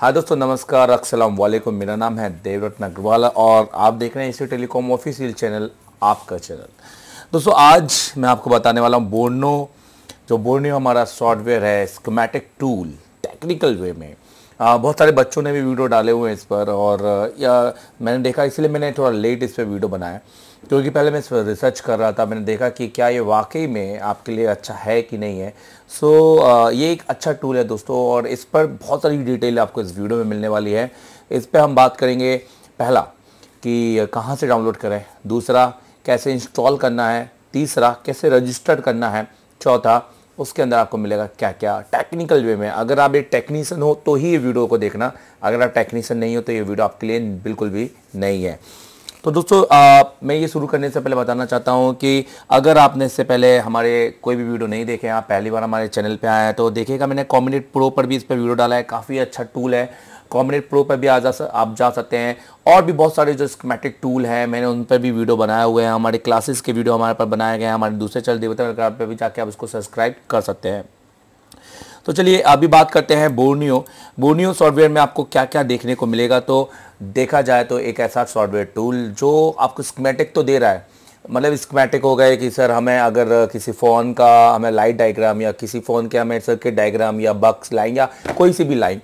हाय दोस्तों नमस्कार अस्सलाम वालेकुम मेरा नाम है देवरत्न अग्रवाल और आप देख रहे हैं इसी टेलीकॉम ऑफिशियल चैनल आपका चैनल दोस्तों आज मैं आपको बताने वाला हूँ बोर्नो जो बोर्नो हमारा सॉफ्टवेयर है स्कमेटिक टूल टेक्निकल वे में आ, बहुत सारे बच्चों ने भी वीडियो डाले हुए हैं इस पर और या मैंने देखा इसलिए मैंने थोड़ा लेट इस पर वीडियो बनाया क्योंकि पहले मैं रिसर्च कर रहा था मैंने देखा कि क्या ये वाकई में आपके लिए अच्छा है कि नहीं है सो so, ये एक अच्छा टूल है दोस्तों और इस पर बहुत सारी डिटेल आपको इस वीडियो में मिलने वाली है इस पर हम बात करेंगे पहला कि कहाँ से डाउनलोड करें दूसरा कैसे इंस्टॉल करना है तीसरा कैसे रजिस्टर्ड करना है चौथा उसके अंदर आपको मिलेगा क्या क्या टेक्निकल वे में अगर आप एक टेक्नीसन हो तो ही ये वीडियो को देखना अगर आप टेक्नीसन नहीं हो तो ये वीडियो आपके लिए बिल्कुल भी नहीं है तो दोस्तों आ, मैं ये शुरू करने से पहले बताना चाहता हूँ कि अगर आपने इससे पहले हमारे कोई भी वीडियो नहीं देखे आप पहली बार हमारे चैनल पे आए हैं तो देखिएगा मैंने कॉम्बिनेट प्रो पर भी इस पर वीडियो डाला है काफ़ी अच्छा टूल है कॉम्बिनेट प्रो पर भी आ जा सक आप जा सकते हैं और भी बहुत सारे जो स्कमेटिक टूल हैं मैंने उन पर भी वीडियो बनाए हुए हैं हमारे क्लासेस के वीडियो हमारे पर बनाए गए हैं हमारे दूसरे चैनल देवता पर भी जाके आप उसको सब्सक्राइब कर सकते हैं तो चलिए अभी बात करते हैं बोर्नियो बोर्नियो सॉफ्टवेयर में आपको क्या क्या देखने को मिलेगा तो देखा जाए तो एक ऐसा सॉफ्टवेयर टूल जो आपको स्कमेटिक तो दे रहा है मतलब स्कमेटिक हो गए कि सर हमें अगर किसी फ़ोन का हमें लाइट डायग्राम या किसी फ़ोन के हमें सर्किट डायग्राम या बक्स लाइन या कोई सी भी लाइन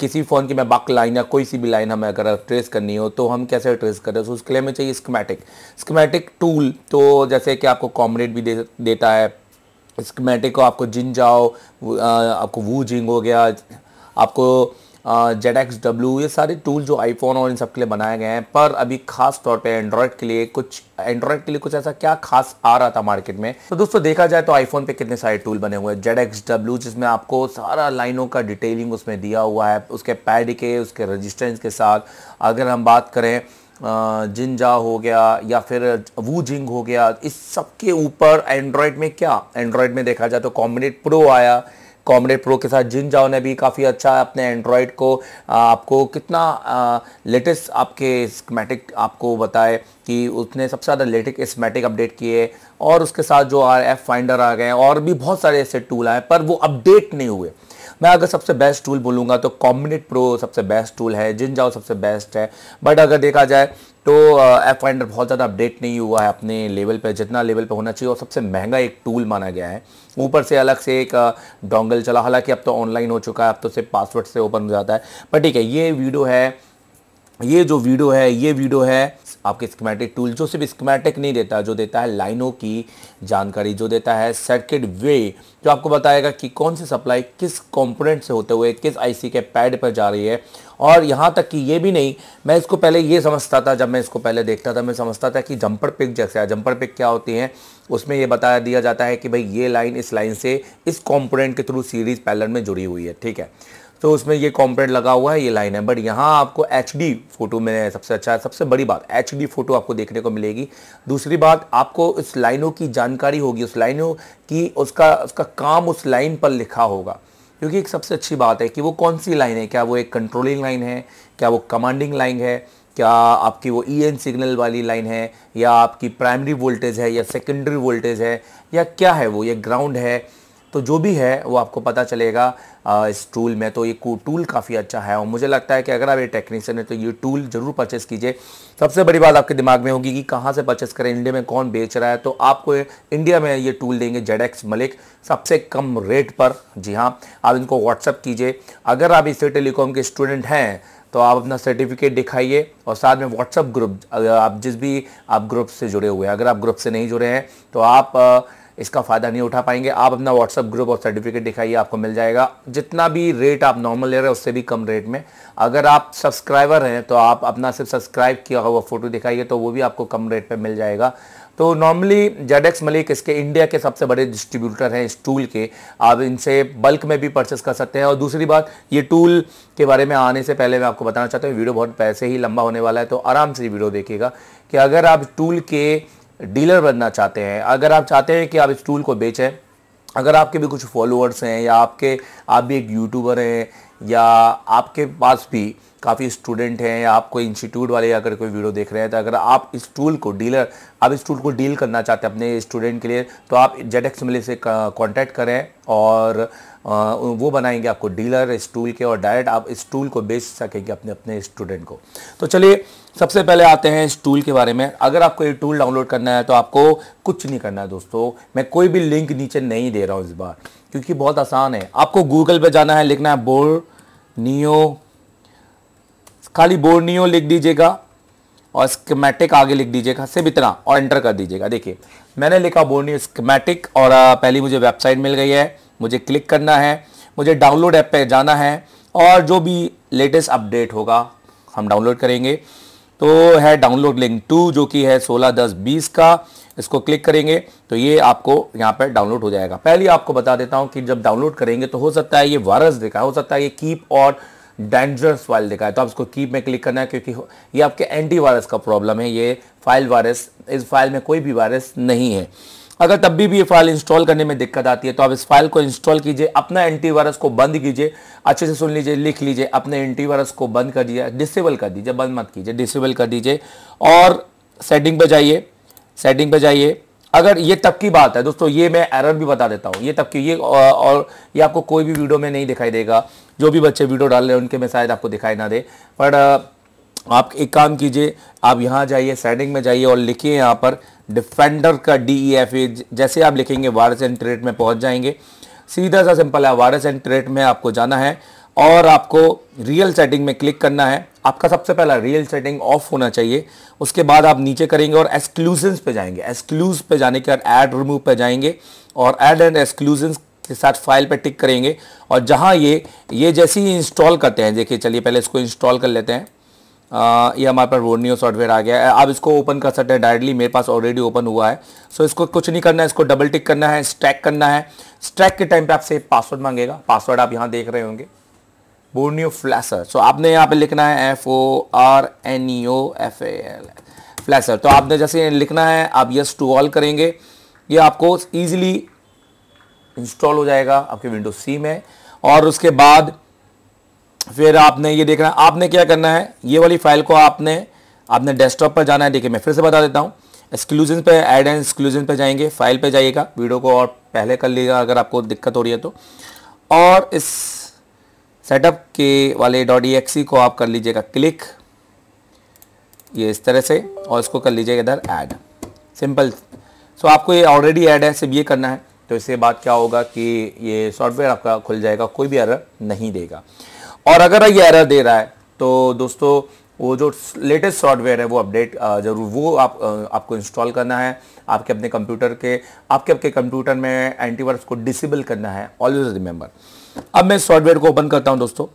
किसी फ़ोन की मैं बक लाइन या कोई सी भी लाइन हमें अगर ट्रेस करनी हो तो हम कैसे ट्रेस करें तो उसके लिए हमें चाहिए स्कमेटिक स्कमेटिक टूल तो जैसे कि आपको कॉमरेड भी दे, देता है स्कमेटिक को आपको जिन जाओ आपको वू जिंग हो गया आपको जेड एक्स डब्ल्यू ये सारे टूल जो आईफोन और इन सब के लिए बनाए गए हैं पर अभी खास तौर पे एंड्रॉयड के लिए कुछ एंड्रॉयड के लिए कुछ ऐसा क्या खास आ रहा था मार्केट में तो दोस्तों देखा जाए तो आईफोन पे कितने सारे टूल बने हुए हैं जेड एक्स डब्ल्यू जिसमें आपको सारा लाइनों का डिटेलिंग उसमें दिया हुआ है उसके पैड के उसके रजिस्टेंस के साथ अगर हम बात करें जिंजा हो गया या फिर वू जिंग हो गया इस सब के ऊपर एंड्रॉयड में क्या एंड्रॉयड में देखा जाए तो कॉम्बिनेट प्रो आया कॉमरेड प्रो के साथ जिन जाओ ने भी काफ़ी अच्छा अपने एंड्रॉयड को आपको कितना लेटेस्ट आपके स्कमेटिक आपको बताए कि उसने सबसे ज़्यादा लेटेस्ट स्कमेटिक अपडेट किए और उसके साथ जो आर एफ फाइंडर आ गए और भी बहुत सारे ऐसे टूल आए पर वो अपडेट नहीं हुए मैं अगर सबसे बेस्ट टूल बोलूँगा तो कॉम्बिनेट प्रो सबसे बेस्ट टूल है जिन जाओ सबसे बेस्ट है बट अगर देखा जाए तो एफ फाइंडर बहुत ज़्यादा अपडेट नहीं हुआ है अपने लेवल पर जितना लेवल पर होना चाहिए और सबसे महंगा एक टूल माना गया है ऊपर से अलग से एक डोंगल चला हालांकि अब तो ऑनलाइन हो चुका है अब तो सिर्फ पासवर्ड से ओपन हो जाता है पर ठीक है ये वीडियो है ये जो वीडियो है ये वीडियो है आपके स्कीमेटिक टूल जो सिर्फ स्कीमेटिक नहीं देता जो देता है लाइनों की जानकारी जो देता है सर्किट वे जो आपको बताएगा कि कौन सी सप्लाई किस कॉम्पोनेंट से होते हुए किस आईसी के पैड पर जा रही है और यहाँ तक कि ये भी नहीं मैं इसको पहले ये समझता था जब मैं इसको पहले देखता था मैं समझता था कि जंपर पिक जैसे जंपर पिक क्या होती हैं उसमें ये बताया दिया जाता है कि भाई ये लाइन इस लाइन से इस कॉम्पोनेंट के थ्रू सीरीज पैलर में जुड़ी हुई है ठीक है तो उसमें ये कॉम्प्रेंट लगा हुआ है ये लाइन है बट यहाँ आपको एच फोटो में सबसे अच्छा है सबसे बड़ी बात एच फोटो आपको देखने को मिलेगी दूसरी बात आपको उस लाइनों की जानकारी होगी उस लाइनों की उसका उसका काम उस लाइन पर लिखा होगा क्योंकि एक सबसे अच्छी बात है कि वो कौन सी लाइन है क्या वो एक कंट्रोलिंग लाइन है क्या वो कमांडिंग लाइन है क्या आपकी वो ई एन सिग्नल वाली लाइन है या आपकी प्राइमरी वोल्टेज है या सेकेंडरी वोल्टेज है या क्या है वो ये ग्राउंड है तो जो भी है वो आपको पता चलेगा इस टूल में तो ये टूल काफ़ी अच्छा है और मुझे लगता है कि अगर आप ये टेक्नीशियन है तो ये टूल ज़रूर परचेस कीजिए सबसे बड़ी बात आपके दिमाग में होगी कि कहाँ से परचेस करें इंडिया में कौन बेच रहा है तो आपको इंडिया में ये टूल देंगे जेड एक्स मलिक सबसे कम रेट पर जी हाँ आप इनको व्हाट्सअप कीजिए अगर आप इसे टेलीकॉम के स्टूडेंट हैं तो आप अपना सर्टिफिकेट दिखाइए और साथ में व्हाट्सअप ग्रुप आप जिस भी आप ग्रुप से जुड़े हुए हैं अगर आप ग्रुप से नहीं जुड़े हैं तो आप इसका फ़ायदा नहीं उठा पाएंगे आप अपना व्हाट्सअप ग्रुप और सर्टिफिकेट दिखाइए आपको मिल जाएगा जितना भी रेट आप नॉर्मल ले रहे हैं उससे भी कम रेट में अगर आप सब्सक्राइबर हैं तो आप अपना सिर्फ सब्सक्राइब किया हुआ फ़ोटो दिखाइए तो वो भी आपको कम रेट पर मिल जाएगा तो नॉर्मली जेड एक्स मलिक इसके इंडिया के सबसे बड़े डिस्ट्रीब्यूटर हैं इस टूल के आप इनसे बल्क में भी परचेस कर सकते हैं और दूसरी बात ये टूल के बारे में आने से पहले मैं आपको बताना चाहता हूँ वीडियो बहुत पैसे ही लंबा होने वाला है तो आराम से वीडियो देखिएगा कि अगर आप टूल के डीलर बनना चाहते हैं अगर आप चाहते हैं कि आप इस टूल को बेचें अगर आपके भी कुछ फॉलोअर्स हैं या आपके आप भी एक यूट्यूबर हैं या आपके पास भी काफ़ी स्टूडेंट हैं या आप कोई इंस्टीट्यूट वाले अगर कोई वीडियो देख रहे हैं तो अगर आप इस टूल को डीलर आप इस टूल को डील करना चाहते हैं अपने स्टूडेंट के लिए तो आप जेड एक्स मिले से कॉन्टैक्ट करें और वो बनाएंगे आपको डीलर इस टूल के और डायरेक्ट आप इस टूल को बेच सकेंगे अपने अपने स्टूडेंट को तो चलिए सबसे पहले आते हैं इस टूल के बारे में अगर आपको ये टूल डाउनलोड करना है तो आपको कुछ नहीं करना है दोस्तों मैं कोई भी लिंक नीचे नहीं दे रहा हूँ इस बार क्योंकि बहुत आसान है आपको गूगल पर जाना है लिखना है बोर्ड नियो खाली बोर्ड नियो लिख दीजिएगा और स्कीमेटिक आगे लिख दीजिएगा सिर्फ इतना और एंटर कर दीजिएगा देखिए मैंने लिखा बोर्नी स्कीमेटिक और पहली मुझे वेबसाइट मिल गई है मुझे क्लिक करना है मुझे डाउनलोड ऐप पे जाना है और जो भी लेटेस्ट अपडेट होगा हम डाउनलोड करेंगे तो है डाउनलोड लिंक टू जो कि है सोलह दस बीस का इसको क्लिक करेंगे तो ये आपको यहाँ पर डाउनलोड हो जाएगा पहले आपको बता देता हूँ कि जब डाउनलोड करेंगे तो हो सकता है ये वायरस दिखा हो सकता है ये कीप और डेंजरस फाइल दिखाया तो आप इसको कीप में क्लिक करना है क्योंकि ये आपके एंटी वायरस का प्रॉब्लम है ये फाइल वायरस इस फाइल में कोई भी वायरस नहीं है अगर तब भी, भी ये फाइल इंस्टॉल करने में दिक्कत आती है तो आप इस फाइल को इंस्टॉल कीजिए अपना एंटीवायरस को बंद कीजिए अच्छे से सुन लीजिए लिख लीजिए अपने एंटीवायरस को बंद कर दीजिए डिसेबल कर दीजिए बंद मत कीजिए डिसेबल कर दीजिए और सेटिंग पर जाइए सेटिंग पर जाइए अगर ये तब की बात है दोस्तों ये मैं एरर भी बता देता हूँ ये तब की ये और ये आपको कोई भी वीडियो में नहीं दिखाई देगा जो भी बच्चे वीडियो डाल रहे हैं उनके में शायद आपको दिखाई ना दे पर आप एक काम कीजिए आप यहाँ जाइए सेटिंग में जाइए और लिखिए यहाँ पर डिफेंडर का डी ई एफ ए जैसे आप लिखेंगे वायरस एंड ट्रेट में पहुँच जाएंगे सीधा सा सिंपल है वायरस एंड ट्रेट में आपको जाना है और आपको रियल सेटिंग में क्लिक करना है आपका सबसे पहला रियल सेटिंग ऑफ होना चाहिए उसके बाद आप नीचे करेंगे और एक्सक्लूजन्स पे जाएंगे एक्सक्लूज पे जाने के बाद ऐड रिमूव पे जाएंगे और ऐड एंड एक्सक्लूजन्स के साथ फाइल पे टिक करेंगे और जहाँ ये ये जैसे ही इंस्टॉल करते हैं देखिए चलिए पहले इसको इंस्टॉल कर लेते हैं आ, ये हमारे पास वोनियो सॉफ्टवेयर आ गया है आप इसको ओपन कर सकते हैं डायरेक्टली मेरे पास ऑलरेडी ओपन हुआ है सो इसको कुछ नहीं करना है इसको डबल टिक करना है स्ट्रैक करना है स्ट्रैक के टाइम पे आपसे पासवर्ड मांगेगा पासवर्ड आप यहाँ देख रहे होंगे बोर्नियो फ्लैसर सो आपने यहाँ पे लिखना है F O R N E O F A L flasher तो आपने जैसे लिखना है आप यस टू ऑल करेंगे ये आपको ईजिली इंस्टॉल हो जाएगा आपके विंडो सी में और उसके बाद फिर आपने ये देखना आपने क्या करना है ये वाली फाइल को आपने आपने डेस्कटॉप पर जाना है देखिए मैं फिर से बता देता हूँ एक्सक्लूजन पे एड एंड एक्सक्लूजन पे जाएंगे फाइल पे जाइएगा वीडियो को और पहले कर लीजिएगा अगर आपको दिक्कत हो रही है तो और इस सेटअप के वाले डॉट ई को आप कर लीजिएगा क्लिक ये इस तरह से और इसको कर लीजिएगा इधर ऐड सिंपल सो आपको ये ऑलरेडी ऐड है सिर्फ ये करना है तो इससे बात क्या होगा कि ये सॉफ्टवेयर आपका खुल जाएगा कोई भी एरर नहीं देगा और अगर ये एरर दे रहा है तो दोस्तों वो जो लेटेस्ट सॉफ्टवेयर है वो अपडेट जरूर वो आप आपको इंस्टॉल करना है आपके अपने कंप्यूटर के आपके आपके कंप्यूटर में एंटीवायरस को डिसेबल करना है ऑलवेज रिमेंबर अब मैं सॉफ्टवेयर को ओपन करता हूं दोस्तों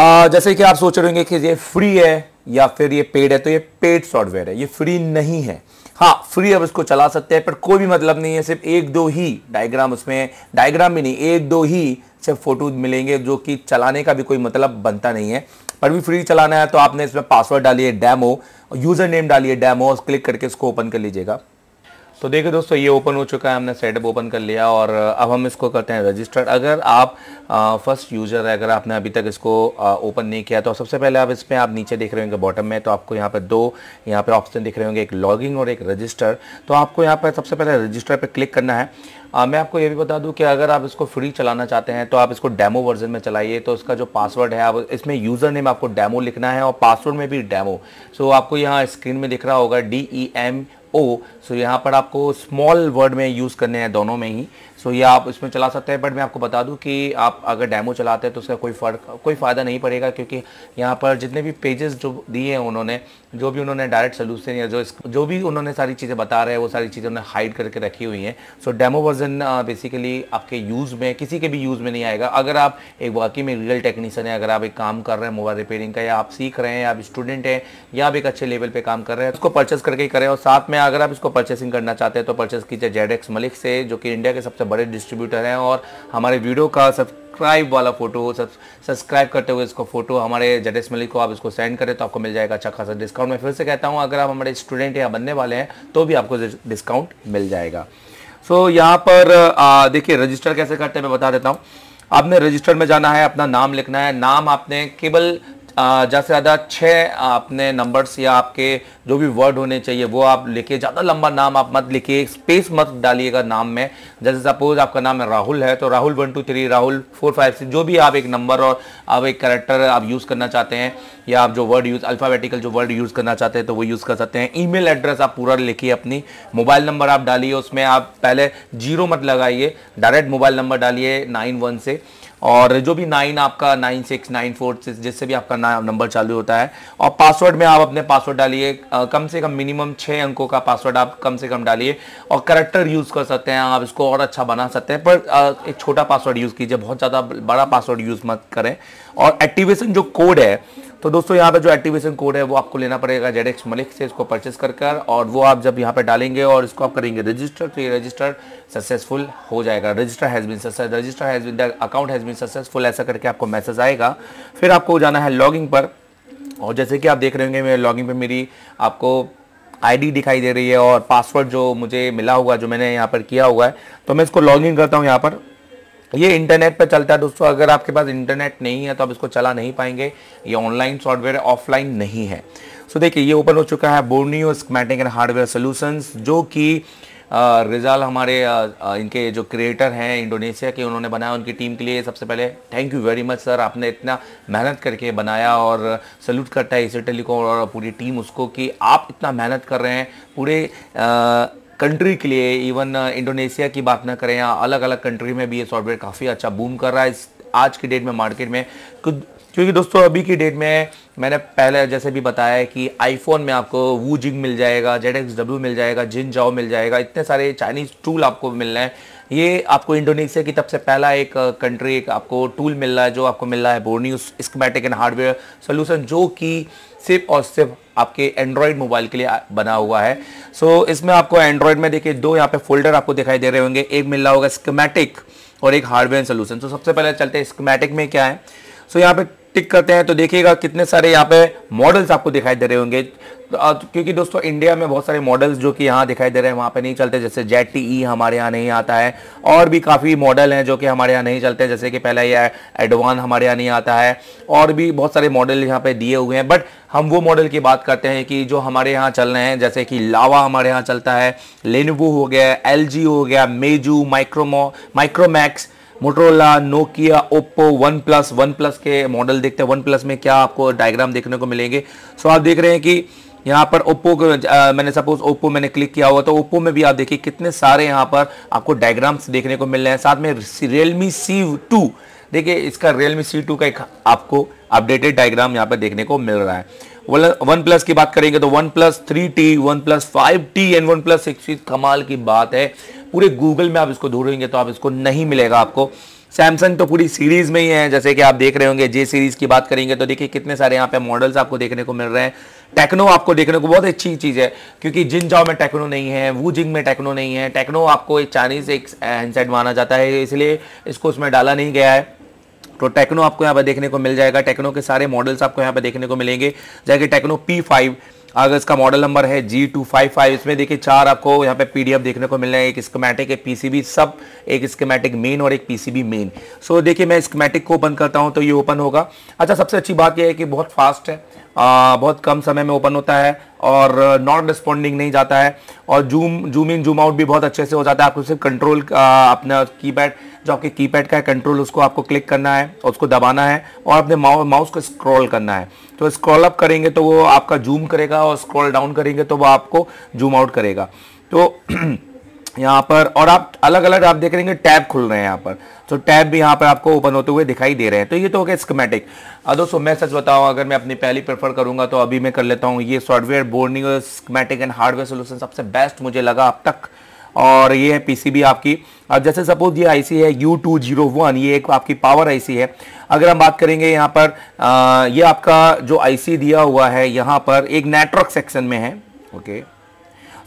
आ, जैसे कि आप सोच रहे होंगे कि ये फ्री है या फिर ये पेड है तो ये पेड सॉफ्टवेयर है ये फ्री नहीं है हाँ फ्री अब इसको चला सकते हैं पर कोई भी मतलब नहीं है सिर्फ एक दो ही डायग्राम उसमें डायग्राम भी नहीं एक दो ही सिर्फ फोटो मिलेंगे जो कि चलाने का भी कोई मतलब बनता नहीं है पर भी फ्री चलाना है तो आपने इसमें पासवर्ड डालिए डैमो यूज़र नेम डालिए डैमो और क्लिक करके इसको ओपन कर लीजिएगा तो देखिए दोस्तों ये ओपन हो चुका है हमने सेटअप ओपन कर लिया और अब हम इसको करते हैं रजिस्टर्ड अगर आप फर्स्ट यूज़र है अगर आपने अभी तक इसको ओपन नहीं किया तो सबसे पहले आप इसमें आप नीचे देख रहे होंगे बॉटम में तो आपको यहाँ पर दो यहाँ पर ऑप्शन दिख रहे होंगे एक लॉगिंग और एक रजिस्टर तो आपको यहाँ पर सबसे पहले रजिस्टर पर क्लिक करना है आ, मैं आपको ये भी बता दूं कि अगर आप इसको फ्री चलाना चाहते हैं तो आप इसको डेमो वर्जन में चलाइए तो इसका जो पासवर्ड है आप इसमें यूज़र नेम आपको डेमो लिखना है और पासवर्ड में भी डेमो सो आपको यहाँ स्क्रीन में दिख रहा होगा डी ई एम ओ सो यहाँ पर आपको स्मॉल वर्ड में यूज़ करने हैं दोनों में ही सो ये आप इसमें चला सकते हैं बट मैं आपको बता दूं कि आप अगर डेमो चलाते हैं तो उसका कोई फ़र्क कोई फ़ायदा नहीं पड़ेगा क्योंकि यहाँ पर जितने भी पेजेस जो दिए हैं उन्होंने जो भी उन्होंने डायरेक्ट सोल्यूशन या जो जो भी उन्होंने सारी चीज़ें बता रहे हैं वो सारी चीज़ें उन्होंने हाइड करके रखी हुई हैं सो डेमो वर्जन बेसिकली आपके यूज़ में किसी के भी यूज़ में नहीं आएगा अगर आप एक वाकई में रियल टेक्नीसन है अगर आप एक काम कर रहे हैं मोबाइल रिपेयरिंग का या आप सीख रहे हैं या आप स्टूडेंट हैं या आप एक अच्छे लेवल पर काम कर रहे हैं उसको परचेस करके ही करें और साथ में अगर आप इसको परचेसिंग करना चाहते हैं तो परचेस कीजिए जेड मलिक से जो कि इंडिया के सबसे बड़े डिस्ट्रीब्यूटर हैं और हमारे वीडियो का सब्सक्राइब वाला फ़ोटो सब सब्सक्राइब करते हुए इसको फोटो हमारे जडेस मलिक को आप इसको सेंड करें तो आपको मिल जाएगा अच्छा खासा डिस्काउंट मैं फिर से कहता हूँ अगर आप हमारे स्टूडेंट या बनने वाले हैं तो भी आपको डिस्काउंट मिल जाएगा सो so, यहाँ पर देखिए रजिस्टर कैसे करते हैं मैं बता देता हूँ आपने रजिस्टर में जाना है अपना नाम लिखना है नाम आपने केवल ज़्यादा से ज़्यादा छः आपने नंबर्स या आपके जो भी वर्ड होने चाहिए वो आप लिखिए ज़्यादा लंबा नाम आप मत लिखिए स्पेस मत डालिएगा नाम में जैसे सपोज आपका नाम है राहुल है तो Rahul one two three Rahul four five six जो भी आप एक नंबर और आप एक करेक्टर आप यूज़ करना चाहते हैं या आप जो वर्ड यूज़ अल्फ़ाबेटिकल जो वर्ड यूज़ करना चाहते हैं तो वो यूज़ कर सकते हैं ईमेल एड्रेस आप पूरा लिखिए अपनी मोबाइल नंबर आप डालिए उसमें आप पहले जीरो मत लगाइए डायरेक्ट मोबाइल नंबर डालिए नाइन वन से और जो भी नाइन आपका नाइन सिक्स नाइन फोर जिससे भी आपका नंबर चालू होता है और पासवर्ड में आप अपने पासवर्ड डालिए कम से कम मिनिमम छः अंकों का पासवर्ड आप कम से कम डालिए और करेक्टर यूज़ कर सकते हैं आप इसको और अच्छा बना सकते हैं पर एक छोटा पासवर्ड यूज़ कीजिए बहुत ज़्यादा बड़ा पासवर्ड यूज़ मत करें और एक्टिवेशन जो कोड है तो दोस्तों यहाँ पे जो एक्टिवेशन कोड है वो आपको लेना पड़ेगा जेड एक्स मलिक से इसको परचेस कर कर और वो आप जब यहाँ पे डालेंगे और इसको आप करेंगे रजिस्टर तो ये रजिस्टर सक्सेसफुल हो जाएगा register has been success register has been the account has been successful ऐसा करके आपको मैसेज आएगा फिर आपको जाना है लॉगिंग पर और जैसे कि आप देख रहे होंगे मेरे लॉगिंग पर मेरी आपको आईडी दिखाई दे रही है और पासवर्ड जो मुझे मिला हुआ जो मैंने यहाँ पर किया हुआ है तो मैं इसको लॉगिन करता हूँ यहाँ पर ये इंटरनेट पर चलता है दोस्तों अगर आपके पास इंटरनेट नहीं है तो आप इसको चला नहीं पाएंगे ये ऑनलाइन सॉफ्टवेयर ऑफलाइन नहीं है सो देखिए ये ओपन हो चुका है Borneo schematic and hardware solutions जो कि रिजाल हमारे इनके जो क्रिएटर हैं इंडोनेशिया के उन्होंने बनाया उनकी टीम के लिए सबसे पहले thank you very much sir आपने इतना मेहनत करके बनाया और सल्यूट करता है इसे टेलीकॉम और पूरी टीम उसको कि आप इतना मेहनत कर रहे हैं पूरे कंट्री के लिए इवन इंडोनेशिया uh, की बात ना करें या अलग अलग कंट्री में भी ये सॉफ्टवेयर काफ़ी अच्छा बूम कर रहा है इस आज की डेट में मार्केट में क्योंकि दोस्तों अभी की डेट में मैंने पहले जैसे भी बताया कि आईफोन में आपको वू जिंग मिल जाएगा जेड एक्स डब्ल्यू मिल जाएगा जिन जाओ मिल जाएगा इतने सारे चाइनीज़ टूल आपको मिल रहे हैं ये आपको इंडोनेशिया की तब से पहला एक कंट्री uh, एक आपको टूल मिल रहा है जो आपको मिल रहा है Borneo schematic and hardware solution जो कि सिर्फ और सिर्फ आपके एंड्रॉयड मोबाइल के लिए बना हुआ है सो so, इसमें आपको एंड्रॉयड में देखिए दो यहाँ पे फोल्डर आपको दिखाई दे रहे होंगे एक मिल रहा होगा स्कमेटिक और एक हार्डवेयर सोल्यूशन तो सबसे पहले चलते हैं स्कमेटिक में क्या है सो so, यहाँ पे टिक करते हैं तो देखिएगा कितने सारे यहाँ पे मॉडल्स आपको दिखाई दे रहे होंगे तो क्योंकि दोस्तों इंडिया में बहुत सारे मॉडल्स जो कि यहाँ दिखाई दे रहे हैं वहाँ पे नहीं चलते जैसे जेट टी ई हमारे यहाँ नहीं आता है और भी काफ़ी मॉडल हैं जो कि हमारे यहाँ नहीं चलते जैसे कि पहला यह एडवान हमारे यहाँ नहीं आता है और भी बहुत सारे मॉडल यहाँ पे दिए हुए हैं बट हम वो मॉडल की बात करते हैं कि जो हमारे यहाँ चल रहे हैं जैसे कि लावा हमारे यहाँ चलता है लेनवो हो गया एल हो गया मेजू माइक्रोमो Micromax Motorola Nokia Oppo one plus one plus के मॉडल देखते हैं वन प्लस में क्या आपको डायग्राम देखने को मिलेंगे सो आप देख रहे हैं कि यहाँ पर ओप्पो मैंने सपोज ओप्पो मैंने क्लिक किया हुआ तो ओप्पो में भी आप देखिए कितने सारे यहाँ पर आपको डायग्राम्स देखने को मिल रहे हैं साथ में रियलमी सी टू देखिए इसका रियलमी सी टू का एक आपको अपडेटेड डायग्राम यहाँ पर देखने को मिल रहा है वन प्लस की बात करेंगे तो one plus three T one plus five T and one plus six कमाल की बात है पूरे गूगल में आप इसको ढूंढेंगे तो आप इसको नहीं मिलेगा आपको सैमसंग तो पूरी सीरीज़ में ही है जैसे कि आप देख रहे होंगे जे सीरीज़ की बात करेंगे तो देखिए कितने सारे यहाँ पे मॉडल्स आपको देखने को मिल रहे हैं टेक्नो आपको देखने को बहुत अच्छी चीज़ है क्योंकि जिन जाओ में टेक्नो नहीं है वो जिंग में टेक्नो नहीं है टेक्नो आपको एक चाइनीज़ एक हैंडसेट माना जाता है इसलिए इसको उसमें डाला नहीं गया है तो टेक्नो आपको यहाँ पर देखने को मिल जाएगा टेक्नो के सारे मॉडल्स आपको यहाँ पर देखने को मिलेंगे जैसे टेक्नो पी फाइव अगर इसका मॉडल नंबर है जी टू फाइव फाइव इसमें देखिए चार आपको यहाँ पे पीडीएफ देखने को मिल रहे हैं एक स्कमेटिक एक पीसीबी सब एक स्कमेटिक मेन और एक पीसीबी मेन सो देखिए मैं स्कमेटिक को ओपन करता हूँ तो ये ओपन होगा अच्छा सबसे अच्छी बात यह है कि बहुत फास्ट है आ, बहुत कम समय में ओपन होता है और नॉन रिस्पॉन्डिंग नहीं जाता है और zoom zoom in zoom out भी बहुत अच्छे से हो जाता है आपको सिर्फ कंट्रोल अपना की जो आपके कीपैड का है कंट्रोल उसको आपको क्लिक करना है और उसको दबाना है और अपने माउस को स्क्रॉल करना है तो स्क्रॉल अप करेंगे तो वो आपका जूम करेगा और स्क्रॉल डाउन करेंगे तो वो आपको जूम आउट करेगा तो यहाँ पर और आप अलग अलग आप देख हैं टैब खुल रहे हैं यहाँ पर तो टैब भी यहाँ पर आपको ओपन होते हुए दिखाई दे रहे हैं तो ये तो हो गया स्कमेटिक दोस्तों मैं सच बताऊँ अगर मैं अपनी पहली प्रेफर करूंगा तो अभी मैं कर लेता हूँ ये software Borneo schematic and hardware solution सबसे बेस्ट मुझे लगा अब तक और ये है पीसीबी आपकी अब जैसे सपोज ये आईसी है यू टू जीरो वन ये एक आपकी पावर आईसी है अगर हम बात करेंगे यहाँ पर आ, ये आपका जो आईसी दिया हुआ है यहाँ पर एक नेटवर्क सेक्शन में है ओके okay.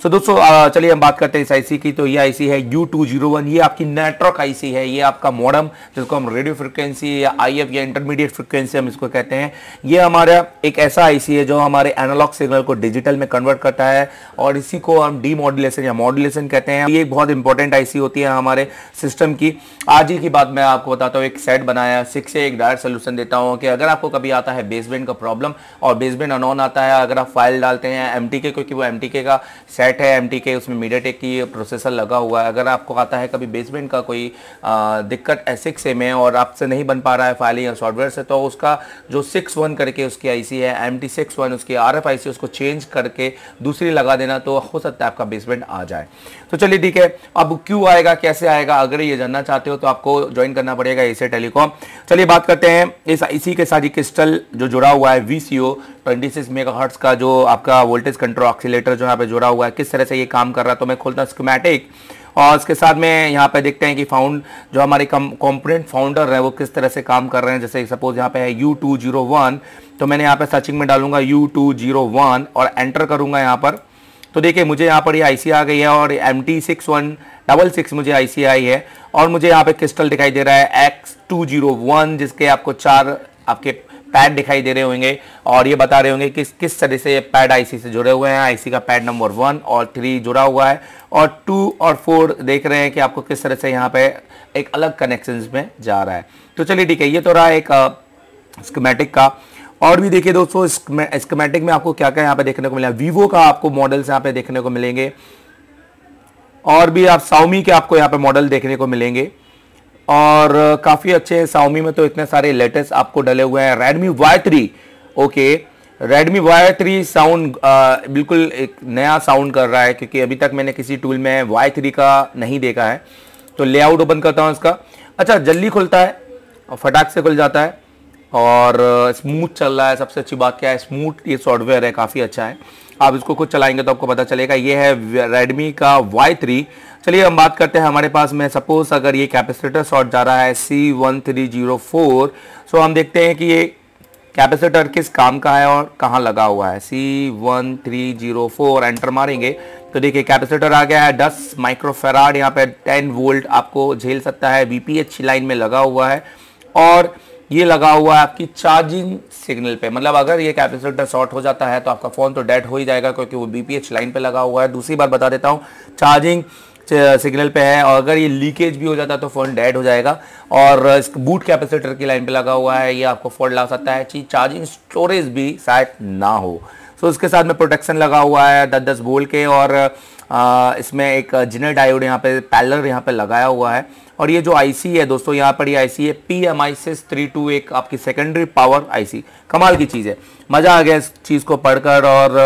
सो so, दोस्तों चलिए हम बात करते हैं इस आईसी की तो ये आईसी है यू टू जीरो वन ये आपकी नेटवर्क आईसी है ये आपका मॉडम जिसको हम रेडियो फ्रिक्वेंसी या आई या इंटरमीडिएट फ्रिक्वेंसी हम इसको कहते हैं ये हमारा एक ऐसा आईसी है जो हमारे एनालॉग सिग्नल को डिजिटल में कन्वर्ट करता है और इसी को हम डी मॉड्यूलेशन या मॉड्यूलेशन कहते हैं ये एक बहुत इंपॉर्टेंट आईसी होती है हमारे सिस्टम की आज ही की बात मैं आपको बताता हूँ एक सेट बनाया सिक्स से एक डायरेक्ट सोल्यूशन देता हूँ कि अगर आपको कभी आता है बेसमेंट का प्रॉब्लम और बेसमेंट अनऑन आता है अगर आप फाइल डालते हैं एम क्योंकि वो एम का सेट फ्लैट है एम के उसमें मीडियाटेक की प्रोसेसर लगा हुआ है अगर आपको आता है कभी बेसमेंट का कोई आ, दिक्कत एसिक से में और आपसे नहीं बन पा रहा है फाइलिंग या सॉफ्टवेयर से तो उसका जो सिक्स वन करके उसकी आईसी है एम टी सिक्स वन उसकी आर एफ आई सी उसको चेंज करके दूसरी लगा देना तो हो सकता है आपका बेसमेंट आ जाए तो चलिए ठीक है अब क्यों आएगा कैसे आएगा अगर ये जानना चाहते हो तो आपको ज्वाइन करना पड़ेगा एसे टेलीकॉम चलिए बात करते हैं इस इसी के साथ ही क्रिस्टल जो जुड़ा हुआ है V C O twenty six mega का जो आपका वोल्टेज कंट्रोल ऑक्सीटर जो यहाँ पे जुड़ा हुआ है किस तरह से ये काम कर रहा है तो मैं खोलता हूँ स्कोमैटिक और इसके साथ में यहाँ पे देखते हैं कि फाउंड जो हमारे कॉम्पोनेंट फाउंडर है वो किस तरह से काम कर रहे हैं जैसे सपोज यहाँ पे है यू टू जीरो वन तो मैंने यहाँ पे सर्चिंग में डालूंगा यू टू जीरो वन और एंटर करूंगा यहाँ पर तो देखिए मुझे यहाँ पर ये आई आ गई है और M T six one double six मुझे आई आई है और मुझे यहाँ पे क्रिस्टल दिखाई दे रहा है एक्स टू जिसके आपको चार आपके पैड दिखाई दे रहे होंगे और ये बता रहे होंगे कि किस तरह से ये पैड आईसी से जुड़े हुए हैं आईसी का पैड नंबर वन और थ्री जुड़ा हुआ है और टू और फोर देख रहे हैं कि आपको किस तरह से यहाँ पे एक अलग कनेक्शन में जा रहा है तो चलिए ठीक है ये तो रहा एक स्कमेटिक का और भी देखिए दोस्तों स्कमेटिक में आपको क्या क्या यहाँ पे देखने को मिला वीवो का आपको मॉडल्स यहाँ पे देखने को मिलेंगे और भी आप साउमी के आपको यहाँ पे मॉडल देखने को मिलेंगे और काफ़ी अच्छे हैं साउमी में तो इतने सारे लेटेस्ट आपको डले हुए हैं Redmi Y three okay Redmi Y three sound बिल्कुल एक नया साउंड कर रहा है क्योंकि अभी तक मैंने किसी टूल में वाई थ्री का नहीं देखा है तो लेआउट ओपन करता हूँ इसका अच्छा जल्दी खुलता है और फटाक से खुल जाता है और स्मूथ चल रहा है सबसे अच्छी बात क्या है स्मूथ ये सॉफ्टवेयर है काफ़ी अच्छा है आप इसको खुद चलाएंगे तो आपको पता चलेगा ये है रेडमी का वाई थ्री चलिए हम बात करते हैं हमारे पास में सपोज अगर ये कैपेसिटर शॉर्ट जा रहा है C one three zero four so हम देखते हैं कि ये कैपेसिटर किस काम का है और कहाँ लगा हुआ है C one three zero four enter मारेंगे तो देखिए कैपेसिटर आ गया है दस माइक्रोफेराड यहाँ पे टेन वोल्ट आपको झेल सकता है बीपीएच लाइन में लगा हुआ है और ये लगा हुआ है आपकी चार्जिंग सिग्नल पे मतलब अगर ये कैपेसिटर शॉर्ट हो जाता है तो आपका फ़ोन तो डेड हो ही जाएगा क्योंकि वो बीपीएच लाइन पे लगा हुआ है दूसरी बार बता देता हूँ चार्जिंग सिग्नल पे है और अगर ये लीकेज भी हो जाता है तो फ़ोन डेड हो जाएगा और बूट कैपेसिटर की लाइन पे लगा हुआ है ये आपको फोल्ड ला सकता है चीज चार्जिंग स्टोरेज भी शायद ना हो सो so, इसके साथ में प्रोटेक्शन लगा हुआ है दस दस बोल के और आ, इसमें एक जिनर डायोड यहाँ पे पैलर यहाँ पे लगाया हुआ है और ये जो आईसी है दोस्तों यहाँ पर ये आईसी है P M I six three two एक आपकी सेकेंडरी पावर आईसी कमाल की चीज़ है मज़ा आ गया इस चीज़ को पढ़कर और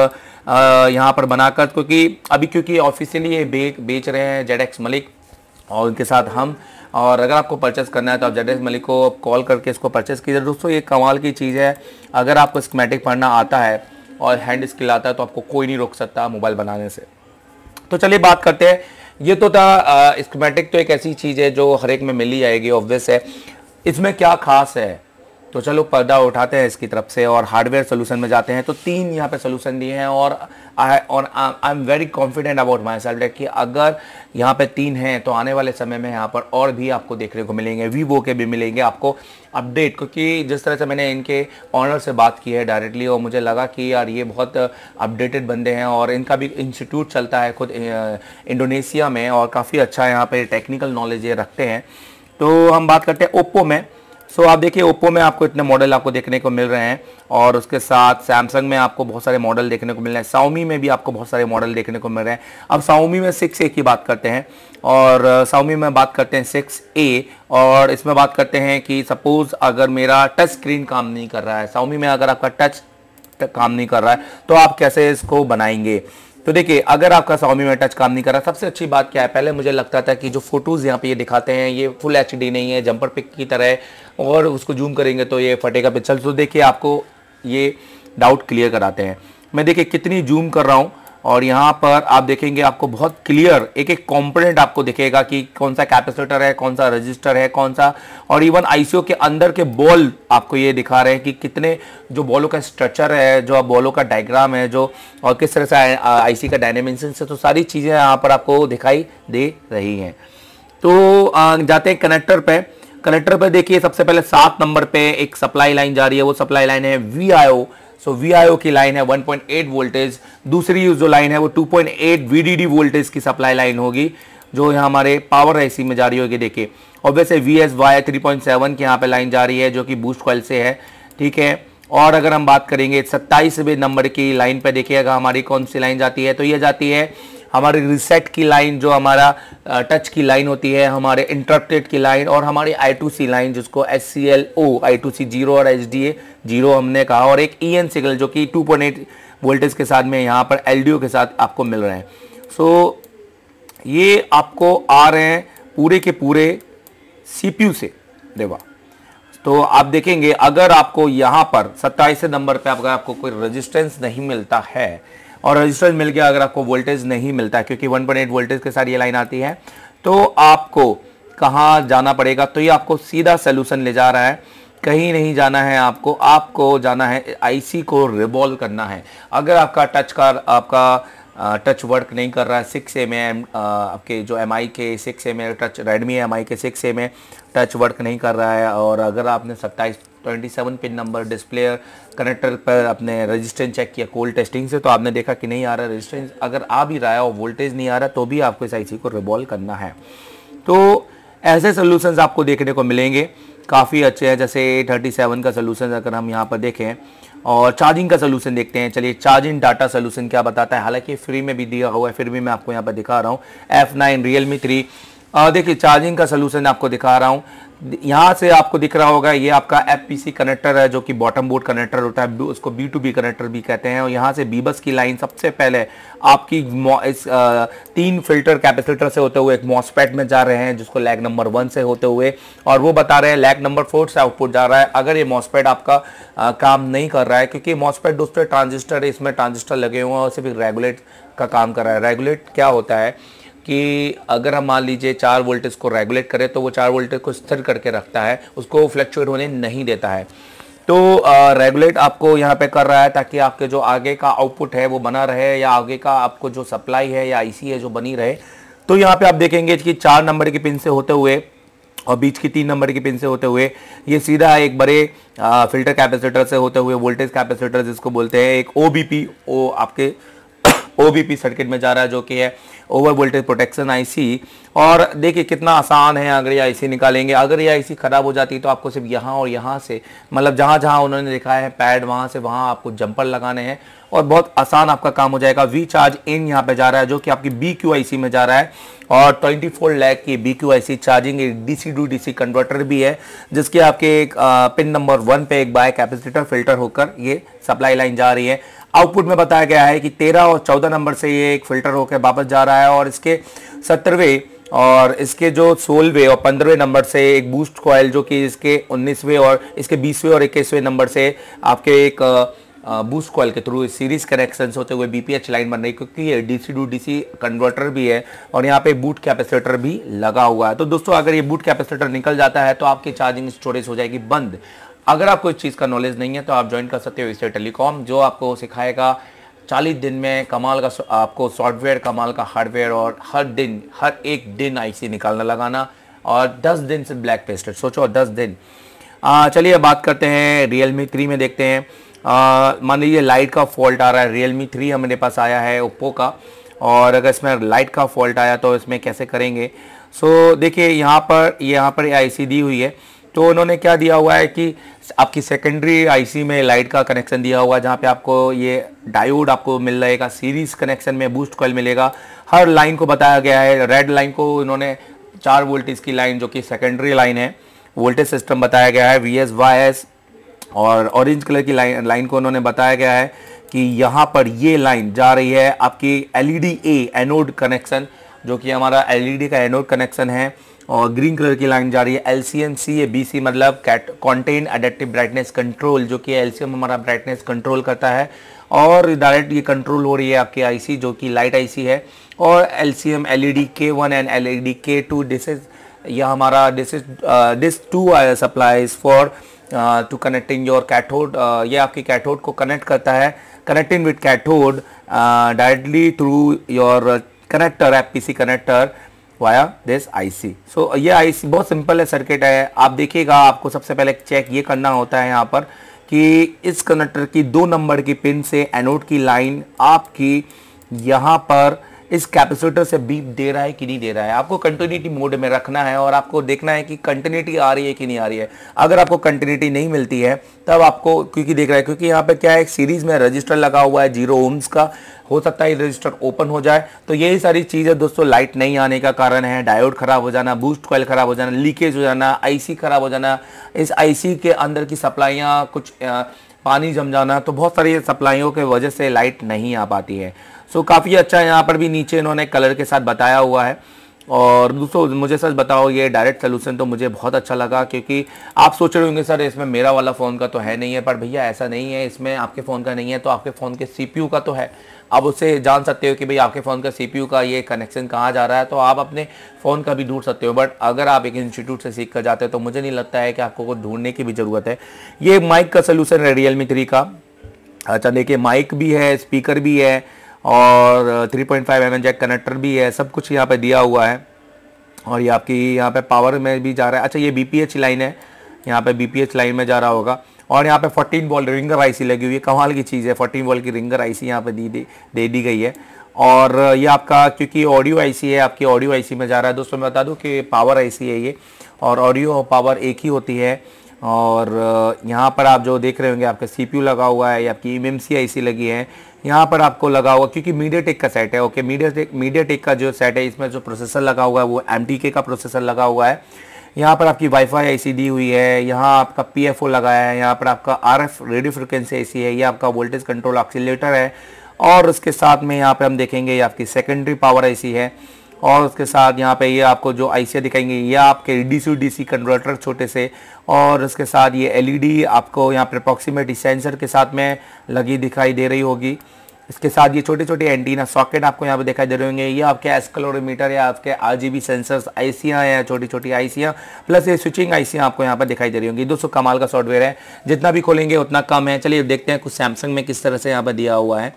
यहाँ पर बनाकर क्योंकि अभी क्योंकि ऑफिशियली ये बेच बेच रहे हैं जेड एक्स मलिक और उनके साथ हम और अगर आपको परचेस करना है तो आप जेड एक्स मलिक को कॉल करके इसको परचेस कीजिए दोस्तों ये कमाल की चीज़ है अगर आपको स्कमेटिक पढ़ना आता है और हैंड स्किल आता है तो आपको कोई नहीं रोक सकता मोबाइल बनाने से तो चलिए बात करते हैं ये तो था स्कमेटिक तो एक ऐसी चीज़ है जो हर एक में मिली जाएगी ऑब्वियस है इसमें क्या खास है तो चलो पर्दा उठाते हैं इसकी तरफ से और हार्डवेयर सोल्यूशन में जाते हैं तो तीन यहाँ पे सोल्यूशन दिए हैं और आई और I am very confident about myself कि अगर यहाँ पे तीन हैं तो आने वाले समय में यहाँ पर और भी आपको देखने को मिलेंगे वीवो के भी मिलेंगे आपको अपडेट क्योंकि जिस तरह से मैंने इनके ऑनर से बात की है डायरेक्टली और मुझे लगा कि यार ये बहुत अपडेटेड बंदे हैं और इनका भी इंस्टीट्यूट चलता है खुद इंडोनेशिया में और काफ़ी अच्छा यहाँ पर टेक्निकल नॉलेज ये रखते हैं तो हम बात करते हैं ओप्पो में सो so, आप देखिए ओप्पो में आपको इतने मॉडल आपको देखने को मिल रहे हैं और उसके साथ सैमसंग में आपको बहुत सारे मॉडल देखने को मिल रहे हैं साउमी में भी आपको बहुत सारे मॉडल देखने को मिल रहे हैं अब साउमी में सिक्स ए की बात करते हैं और साउमी में बात करते हैं सिक्स ए और इसमें बात करते हैं कि सपोज़ अगर मेरा टच स्क्रीन काम नहीं कर रहा है साउमी में अगर आपका टच काम नहीं कर रहा है तो आप कैसे इसको बनाएंगे तो देखिए अगर आपका स्वामी में टच काम नहीं कर रहा सबसे अच्छी बात क्या है पहले मुझे लगता था कि जो फोटोज़ यहाँ पे ये दिखाते हैं ये फुल एच नहीं है जंपर पिक की तरह है और उसको जूम करेंगे तो ये फटेगा पिक्सल तो देखिए आपको ये डाउट क्लियर कराते हैं मैं देखिए कितनी जूम कर रहा हूँ और यहाँ पर आप देखेंगे आपको बहुत क्लियर एक एक कंपोनेंट आपको दिखेगा कि कौन सा कैपेसिटर है कौन सा रजिस्टर है कौन सा और इवन आईसीओ के अंदर के बॉल आपको ये दिखा रहे हैं कि कितने जो बॉलों का स्ट्रक्चर है जो बॉलों का डायग्राम है जो और किस तरह से आईसी का डायनेमेंशन है तो सारी चीज़ें यहाँ पर आपको दिखाई दे रही हैं तो जाते हैं कनेक्टर पर कनेक्टर पर देखिए सबसे पहले सात नंबर पे एक सप्लाई लाइन जा रही है वो सप्लाई लाइन है वी सो वीआईओ की लाइन है 1.8 वोल्टेज दूसरी जो लाइन है वो 2.8 वीडीडी वोल्टेज की सप्लाई लाइन होगी जो यहाँ हमारे पावर आईसी में जा रही होगी देखिए और वैसे V S Y three point seven की यहाँ पे लाइन जा रही है जो कि बूस्ट कॉल से है ठीक है और अगर हम बात करेंगे सत्ताईसवें नंबर की लाइन पे देखिएगा हमारी कौन सी लाइन जाती है तो ये जाती है हमारे रिसेट की लाइन जो हमारा टच की लाइन होती है हमारे इंटरप्टेड की लाइन और हमारी आई टू सी लाइन जिसको S C L O I two C zero और एच डी ए जीरो हमने कहा और एक ई एन सिग्नल जो कि टू पॉइंट एट वोल्टेज के साथ में यहाँ पर एल डी ओ के साथ आपको मिल रहे हैं सो so, ये आपको आ रहे हैं पूरे के पूरे सी पी यू से देवा तो आप देखेंगे अगर आपको यहाँ पर सत्ताईस नंबर पे अगर आपको कोई रेजिस्टेंस नहीं मिलता है और रजिस्टेंस मिल गया अगर आपको वोल्टेज नहीं मिलता है क्योंकि 1.8 वोल्टेज के साथ ये लाइन आती है तो आपको कहाँ जाना पड़ेगा तो ये आपको सीधा सोल्यूशन ले जा रहा है कहीं नहीं जाना है आपको आपको जाना है आईसी को रिवॉल्व करना है अगर आपका टच कार आपका टच वर्क नहीं कर रहा है सिक्स एम एम आपके जो एम आई के six M touch Redmi M I के सिक्स एम टच वर्क नहीं कर रहा है और अगर आपने सत्ताईस 27 पिन नंबर डिस्प्ले कनेक्टर पर आपने रजिस्टेंस चेक किया कोल्ड टेस्टिंग से तो आपने देखा कि नहीं आ रहा रजिस्टेंस अगर आ भी रहा है और वोल्टेज नहीं आ रहा तो भी आपको इस आईसी को रिवॉल्व करना है तो ऐसे सोल्यूशंस आपको देखने को मिलेंगे काफ़ी अच्छे हैं जैसे 37 का सोल्यूशन अगर हम यहाँ पर देखें और चार्जिंग का सोल्यूशन देखते हैं चलिए चार्जिंग डाटा सोल्यूशन क्या बताता है हालांकि फ्री में भी दिया हुआ है फिर भी मैं आपको यहाँ पर दिखा रहा हूँ F nine Realme three देखिए चार्जिंग का सोल्यूशन आपको दिखा रहा हूँ यहाँ से आपको दिख रहा होगा ये आपका एफ कनेक्टर है जो कि बॉटम बोर्ड कनेक्टर होता है उसको बी टू बी कनेक्टर भी कहते हैं और यहाँ से बीबस की लाइन सबसे पहले आपकी इस आ, तीन फिल्टर कैपेसिटर से होते हुए एक मॉसपैट में जा रहे हैं जिसको लैग नंबर वन से होते हुए और वो बता रहे हैं लैग नंबर फोर से आउटपुट जा रहा है अगर ये मॉसपैट आपका आ, काम नहीं कर रहा है क्योंकि मॉसपैट दूसरे ट्रांजिस्टर है इसमें ट्रांजिस्टर लगे हुए हैं और सिर्फ रेगुलेट का काम कर रहा है रेगुलेट क्या होता है कि अगर हम मान लीजिए चार वोल्टेज को रेगुलेट करें तो वो चार वोल्टेज को स्थिर करके रखता है उसको फ्लक्चुएट होने नहीं देता है तो रेगुलेट आपको यहाँ पे कर रहा है ताकि आपके जो आगे का आउटपुट है वो बना रहे या आगे का आपको जो सप्लाई है या आईसी है जो बनी रहे तो यहाँ पे आप देखेंगे कि चार नंबर की पिन से होते हुए और बीच की तीन नंबर की पिन से होते हुए ये सीधा एक बड़े फिल्टर कैपेसिटर से होते हुए वोल्टेज कैपेसिटर जिसको बोलते हैं एक ओ बी पी ओ आपके ओबीपी सर्किट में जा रहा है जो कि है ओवर वोल्टेज प्रोटेक्शन आईसी और देखिए कितना आसान है अगर ये आईसी निकालेंगे अगर ये आईसी ख़राब हो जाती है तो आपको सिर्फ यहाँ और यहाँ से मतलब जहाँ जहाँ उन्होंने लिखा है पैड वहाँ से वहाँ आपको जंपर लगाने हैं और बहुत आसान आपका काम हो जाएगा वी चार्ज इन यहाँ पे जा रहा है जो कि आपकी बी क्यू आई सी में जा रहा है और 24 फोर लैक की B Q I C charging DC to DC converter भी है जिसके आपके एक पिन नंबर वन पे एक बाय कैपेसिटर फिल्टर होकर ये सप्लाई लाइन जा रही है आउटपुट में बताया गया है कि तेरह और चौदह नंबर से ये एक फिल्टर होकर वापस जा रहा है और इसके सत्रहवें और इसके जो सोलहवें और पंद्रहवें नंबर से एक बूस्ट कॉयल जो कि इसके उन्नीसवें और इसके बीसवें और इक्कीसवें नंबर से आपके एक बूस्ट कॉयल के थ्रू सीरीज कनेक्शन होते हुए बीपीएच लाइन बन रही क्योंकि ये डीसी टू डीसी कन्वर्टर भी है और यहाँ पे बूट कैपेसिटर भी लगा हुआ है तो दोस्तों अगर ये बूट कैपेसिटर निकल जाता है तो आपकी चार्जिंग स्टोरेज हो जाएगी बंद अगर आपको इस चीज़ का नॉलेज नहीं है तो आप ज्वाइन कर सकते हो इसे टेलीकॉम जो आपको सिखाएगा चालीस दिन में कमाल का आपको सॉफ्टवेयर कमाल का हार्डवेयर और हर दिन हर एक दिन आईसी निकालना लगाना और दस दिन से ब्लैक पेस्टेड सोचो दस दिन चलिए बात करते हैं रियल मी थ्री में देखते हैं मान लीजिए लाइट का फॉल्ट आ रहा है रियल मी थ्री हमारे पास आया है ओप्पो का और अगर इसमें लाइट का फॉल्ट आया तो इसमें कैसे करेंगे सो देखिए यहाँ पर यहाँ पर आई दी हुई है तो उन्होंने क्या दिया हुआ है कि आपकी सेकेंडरी आईसी में लाइट का कनेक्शन दिया हुआ है जहाँ पे आपको ये डायोड आपको मिल जाएगा सीरीज कनेक्शन में बूस्ट कॉल मिलेगा हर लाइन को बताया गया है रेड लाइन को इन्होंने चार वोल्टेज की लाइन जो कि सेकेंडरी लाइन है वोल्टेज सिस्टम बताया गया है वी एस वाई एस और ऑरेंज कलर की लाइन लाइन को उन्होंने बताया गया है कि यहाँ पर ये लाइन जा रही है आपकी L E D A anode connection जो कि हमारा एल ई डी का एनोड कनेक्शन है और ग्रीन कलर की लाइन जा रही है L C M C B C मतलब cat content adaptive brightness control जो कि एल सी एम हमारा ब्राइटनेस कंट्रोल करता है और डायरेक्ट ये कंट्रोल हो रही है आपकी आई सी जो कि लाइट आई सी है और L C M L E D K one and L E D K two this is यह हमारा this is this to supplies for to connecting your cathode ये आपके कैथोड को कनेक्ट करता है connecting with cathode directly through your connector F P C connector via this IC so ये IC बहुत simple है सर्किट है आप देखिएगा आपको सबसे पहले चेक ये करना होता है यहाँ पर कि इस कनेक्टर की दो नंबर की पिन से एनोड की लाइन आपकी यहाँ पर इस कैपेसिटर से बीप दे रहा है कि नहीं दे रहा है आपको कंटिन्यूटी मोड में रखना है और आपको देखना है कि कंटिन्यूटी आ रही है कि नहीं आ रही है अगर आपको कंटिन्यूटी नहीं मिलती है तब आपको क्योंकि देख रहा है क्योंकि यहाँ पे क्या है सीरीज़ में रजिस्टर लगा हुआ है जीरो ओम्स का हो सकता है रजिस्टर ओपन हो जाए तो यही सारी चीज़ें दोस्तों लाइट नहीं आने का कारण है डायोड खराब हो जाना बूस्ट कॉयल खराब हो जाना लीकेज हो जाना आईसी खराब हो जाना इस आईसी के अंदर की सप्लाइयाँ कुछ पानी जम जाना तो बहुत सारी सप्लाइयों के वजह से लाइट नहीं आ पाती है सो so, काफ़ी अच्छा यहाँ पर भी नीचे इन्होंने कलर के साथ बताया हुआ है और दोस्तों मुझे सच बताओ ये डायरेक्ट सोल्यूशन तो मुझे बहुत अच्छा लगा क्योंकि आप सोच रहे होंगे सर इसमें मेरा वाला फ़ोन का तो है नहीं है पर भैया ऐसा नहीं है इसमें आपके फ़ोन का नहीं है तो आपके फ़ोन के सीपीयू का तो है आप उससे जान सकते हो कि भाई आपके फ़ोन का सीपीयू का ये कनेक्शन कहाँ जा रहा है तो आप अपने फ़ोन का भी ढूंढ सकते हो बट अगर आप एक इंस्टीट्यूट से सीख कर जाते हो तो मुझे नहीं लगता है कि आपको कुछ ढूंढने की भी ज़रूरत है ये माइक का सोल्यूशन है रियल मी थ्री का अच्छा देखिए माइक भी है स्पीकर भी है और 3.5 पॉइंट एन जैक कनेक्टर भी है सब कुछ यहाँ पर दिया हुआ है और ये आपकी यहाँ पर पावर में भी जा रहा है अच्छा ये बी लाइन है यहाँ पर बी लाइन में जा रहा होगा और यहाँ पे 14 बॉल रिंगर आईसी लगी हुई है कमाल की चीज़ है 14 बॉल की रिंगर आईसी यहाँ पे दी दे, दे दी गई है और ये आपका क्योंकि ऑडियो आईसी है आपकी ऑडियो आईसी में जा रहा है दोस्तों मैं बता दूँ कि पावर आईसी है ये और ऑडियो पावर एक ही होती है और यहाँ पर आप जो देख रहे होंगे आपका सी लगा हुआ है आपकी एम एम लगी है यहाँ पर आपको लगा हुआ क्योंकि मीडिया टेक का सेट है okay MediaTek MediaTek का जो सेट है इसमें जो प्रोसेसर लगा हुआ है वो एम का प्रोसेसर लगा हुआ है यहाँ पर आपकी वाईफाई आईसी दी हुई है यहाँ आपका पीएफओ लगा है यहाँ पर आपका आरएफ रेडियो फ्रिक्वेंसी आईसी है ये आपका वोल्टेज कंट्रोल ऑक्सीटर है और उसके साथ में यहाँ पर हम देखेंगे आपकी सेकेंडरी पावर आईसी है और उसके साथ यहाँ पे ये यह आपको जो आई दिखाएंगे ये आपके D C D C converter छोटे से और उसके साथ ये एलईडी e आपको यहाँ पर अप्रॉक्सीमेट सेंसर के साथ में लगी दिखाई दे रही होगी इसके साथ ये छोटे छोटे एंटीना सॉकेट आपको यहाँ पे दिखाई दे रहे होंगे ये आपके एस्कलोरोमीटर या आपके आर जी बी सेंसर्स आईसियाँ या छोटी छोटी आईसियाँ प्लस ये स्विचिंग आईसियाँ आपको यहाँ पर दिखाई दे रही होंगी दोस्तों कमाल का सॉफ्टवेयर है जितना भी खोलेंगे उतना कम है चलिए देखते हैं कुछ सैमसंग में किस तरह से यहाँ पर दिया हुआ है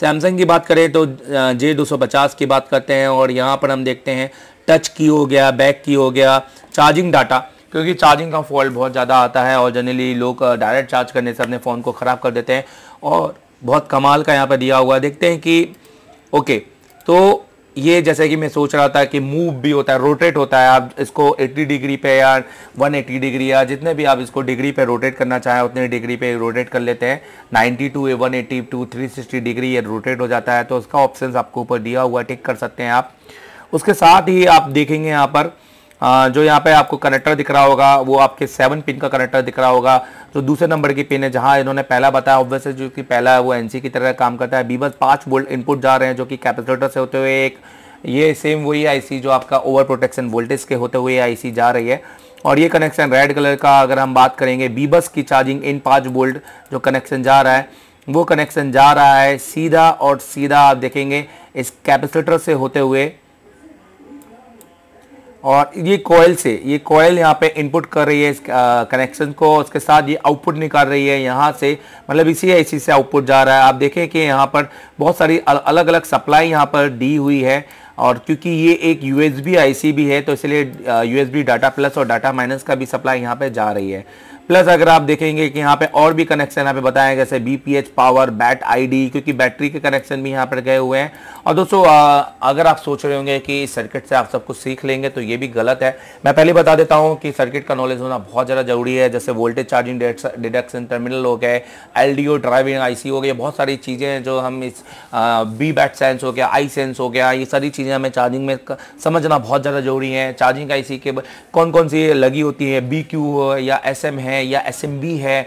सैमसंग की बात करें तो जे पचास की बात करते हैं और यहाँ पर हम देखते हैं टच की हो गया बैक की हो गया चार्जिंग डाटा क्योंकि चार्जिंग का फॉल्ट बहुत ज़्यादा आता है और जनरली लोग डायरेक्ट चार्ज करने से अपने फ़ोन को ख़राब कर देते हैं और बहुत कमाल का यहाँ पर दिया हुआ देखते हैं कि ओके तो ये जैसे कि मैं सोच रहा था कि मूव भी होता है रोटेट होता है आप इसको 80 डिग्री पे या 180 डिग्री या जितने भी आप इसको डिग्री पे रोटेट करना चाहें उतने डिग्री पे रोटेट कर लेते हैं 92 to one eighty to three sixty degree ये रोटेट हो जाता है तो उसका ऑप्शन आपको ऊपर दिया हुआ टिक कर सकते हैं आप उसके साथ ही आप देखेंगे यहाँ पर जो यहाँ पे आपको कनेक्टर दिख रहा होगा वो आपके सेवन पिन का कनेक्टर दिख रहा होगा जो दूसरे नंबर की पिन है जहाँ इन्होंने पहला बताया ऑब्वियसली जो कि पहला है वो एनसी की तरह काम करता है बी बस पाँच वोल्ट इनपुट जा रहे हैं जो कि कैपेसिटर से होते हुए एक ये सेम वही आईसी जो आपका ओवर प्रोटेक्शन वोल्टेज के होते हुए आईसी जा रही है और ये कनेक्शन रेड कलर का अगर हम बात करेंगे बी बस की चार्जिंग इन पाँच वोल्ट जो कनेक्शन जा रहा है वो कनेक्शन जा रहा है सीधा और सीधा आप देखेंगे इस कैपेसिटर से होते हुए और ये कोयल से ये कोयल यहाँ पे इनपुट कर रही है इस कनेक्शन को उसके साथ ये आउटपुट निकाल रही है यहाँ से मतलब इसी इसी से आउटपुट जा रहा है आप देखें कि यहाँ पर बहुत सारी अलग अलग सप्लाई यहाँ पर दी हुई है और क्योंकि ये एक यू एस भी है तो इसलिए यू डाटा प्लस और डाटा माइनस का भी सप्लाई यहाँ पर जा रही है प्लस अगर आप देखेंगे कि यहाँ पे और भी कनेक्शन यहाँ पे बताए जैसे बीपीएच पावर बैट आईडी क्योंकि बैटरी के कनेक्शन भी यहाँ पर गए हुए हैं और दोस्तों अगर आप सोच रहे होंगे कि सर्किट से आप सब कुछ सीख लेंगे तो ये भी गलत है मैं पहले बता देता हूँ कि सर्किट का नॉलेज होना बहुत ज़्यादा जरूरी है जैसे वोल्टेज चार्जिंग डिडक्शन टर्मिनल हो गए एल ड्राइविंग आई हो गया बहुत सारी चीज़ें हैं जो हम इस बी बैट सेंस हो गया आई सेंस हो गया ये सारी चीज़ें हमें चार्जिंग में समझना बहुत ज़्यादा जरूरी है चार्जिंग आई के कौन कौन सी लगी होती है बी क्यू या एस है है या एस है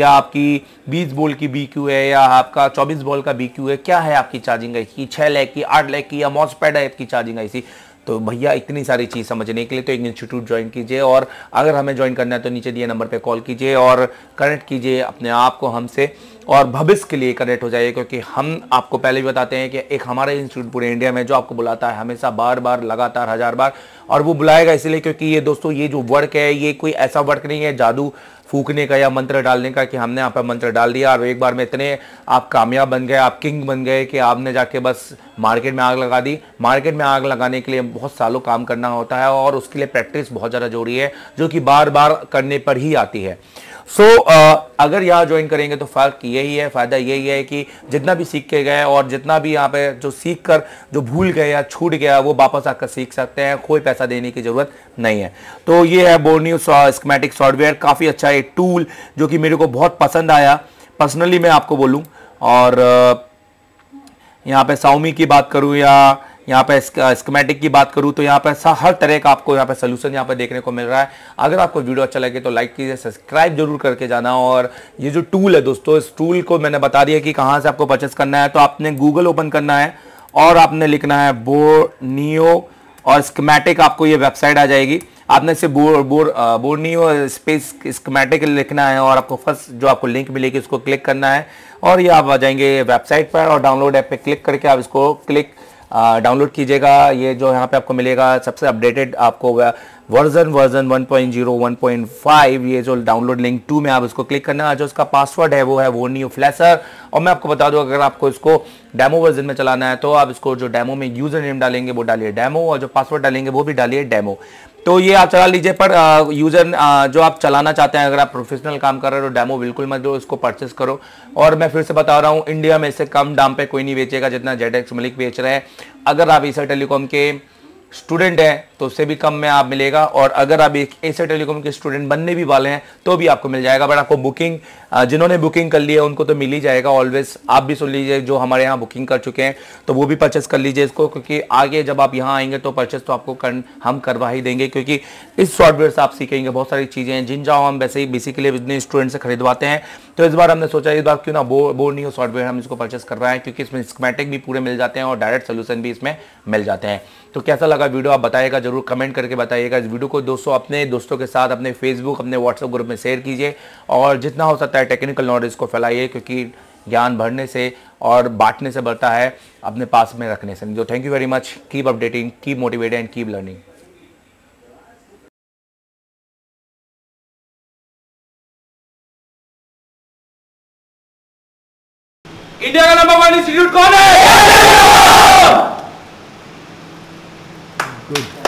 या आपकी 20 बॉल की बी है या आपका 24 बॉल का बी है क्या है आपकी चार्जिंग आई सी छः लैख की आठ लैख की या मॉसपैड है आपकी चार्जिंग आई तो भैया इतनी सारी चीज़ समझने के लिए तो एक इंस्टीट्यूट ज्वाइन कीजिए और अगर हमें ज्वाइन करना है तो नीचे दिए नंबर पे कॉल कीजिए और कनेक्ट कीजिए अपने आप को हमसे और भविष्य के लिए कनेक्ट हो जाइए क्योंकि हम आपको पहले भी बताते हैं कि एक हमारा इंस्टीट्यूट पूरे इंडिया में जो आपको बुलाता है हमेशा बार बार लगातार हज़ार बार और वो बुलाएगा इसलिए क्योंकि ये दोस्तों ये जो वर्क है ये कोई ऐसा वर्क नहीं है जादू फूकने का या मंत्र डालने का कि हमने यहाँ पर मंत्र डाल दिया और एक बार में इतने आप कामयाब बन गए आप किंग बन गए कि आपने जाके बस मार्केट में आग लगा दी मार्केट में आग लगाने के लिए बहुत सालों काम करना होता है और उसके लिए प्रैक्टिस बहुत ज़्यादा जरूरी है जो कि बार बार करने पर ही आती है सो so, uh, अगर यहाँ ज्वाइन करेंगे तो फ़र्क यही है फ़ायदा यही है कि जितना भी सीख के गए और जितना भी यहाँ पे जो सीख कर जो भूल गए या छूट गया वो वापस आकर सीख सकते हैं कोई पैसा देने की ज़रूरत नहीं है तो ये है बोर्न्यू स्कमेटिक सॉफ्टवेयर काफ़ी अच्छा एक टूल जो कि मेरे को बहुत पसंद आया पर्सनली मैं आपको बोलूँ और uh, यहाँ पर साउमी की बात करूँ या यहाँ पे स्कमेटिक की बात करूँ तो यहाँ पे हर तरह का आपको यहाँ पे सोल्यूशन यहाँ पे देखने को मिल रहा है अगर आपको वीडियो अच्छा लगे तो लाइक कीजिए सब्सक्राइब जरूर करके जाना और ये जो टूल है दोस्तों इस टूल को मैंने बता दिया कि कहाँ से आपको परचेस करना है तो आपने गूगल ओपन करना है और आपने लिखना है बोर्नियो और स्कमेटिक आपको ये वेबसाइट आ जाएगी आपने इसे बोर बोर बोर्नियो स्पेस स्कमेटिक लिखना है और आपको फर्स्ट जो आपको लिंक मिलेगी उसको क्लिक करना है और ये आप आ जाएंगे वेबसाइट पर और डाउनलोड ऐप पे क्लिक करके आप इसको क्लिक डाउनलोड कीजिएगा ये जो यहाँ पे आपको मिलेगा सबसे अपडेटेड आपको वर्जन वर्जन 1.0 1.5 ये जो डाउनलोड लिंक टू में आप उसको क्लिक करना जो उसका पासवर्ड है वो है वो न्यू फ्लैशर और मैं आपको बता दूं अगर आपको इसको डेमो वर्जन में चलाना है तो आप इसको जो डेमो में यूजर नेम डालेंगे वो डालिए डेमो और जो पासवर्ड डालेंगे वो भी डालिए डेमो तो ये आप चला लीजिए पर यूज़र जो आप चलाना चाहते हैं अगर आप प्रोफेशनल काम कर रहे हो डेमो बिल्कुल मत दो इसको परचेस करो और मैं फिर से बता रहा हूँ इंडिया में इससे कम दाम पे कोई नहीं बेचेगा जितना जेड मलिक बेच रहे हैं अगर आप ईसर टेलीकॉम के स्टूडेंट हैं तो उससे भी कम में आप मिलेगा और अगर आप एक ऐसे टेलीकॉम के स्टूडेंट बनने भी वाले हैं तो भी आपको मिल जाएगा बट आपको बुकिंग जिन्होंने बुकिंग कर ली है उनको तो मिल ही जाएगा ऑलवेज आप भी सुन लीजिए जो हमारे यहाँ बुकिंग कर चुके हैं तो वो भी परचेस कर लीजिए इसको क्योंकि आगे जब आप यहाँ आएंगे तो परचेस तो आपको कर, हम करवा ही देंगे क्योंकि इस सॉफ्टवेयर से आप सीखेंगे बहुत सारी चीज़ें हैं जिन जाओ हम वैसे ही बेसिकली अपने स्टूडेंट से खरीदवाते हैं तो इस बार हमने सोचा इस बार क्यों ना बो बोर नहीं हो सॉफ्टवेयर हम इसको परचेस कर रहे हैं क्योंकि इसमें स्कमेटिक भी पूरे मिल जाते हैं और डायरेक्ट सोल्यूशन भी इसमें मिल जाते हैं तो कैसा लगा वीडियो आप बताइएगा जरूर कमेंट करके बताइएगा इस वीडियो को दोस्तों अपने दोस्तों के साथ अपने फेसबुक अपने व्हाट्सएप ग्रुप में शेयर कीजिए और जितना हो सकता है टेक्निकल नॉलेज को फैलाइए क्योंकि ज्ञान भरने से और बांटने से बढ़ता है अपने पास में रखने से जो thank you very much keep updating keep motivated and keep learning India का नंबर वन इंस्टीट्यूट कौन है Good.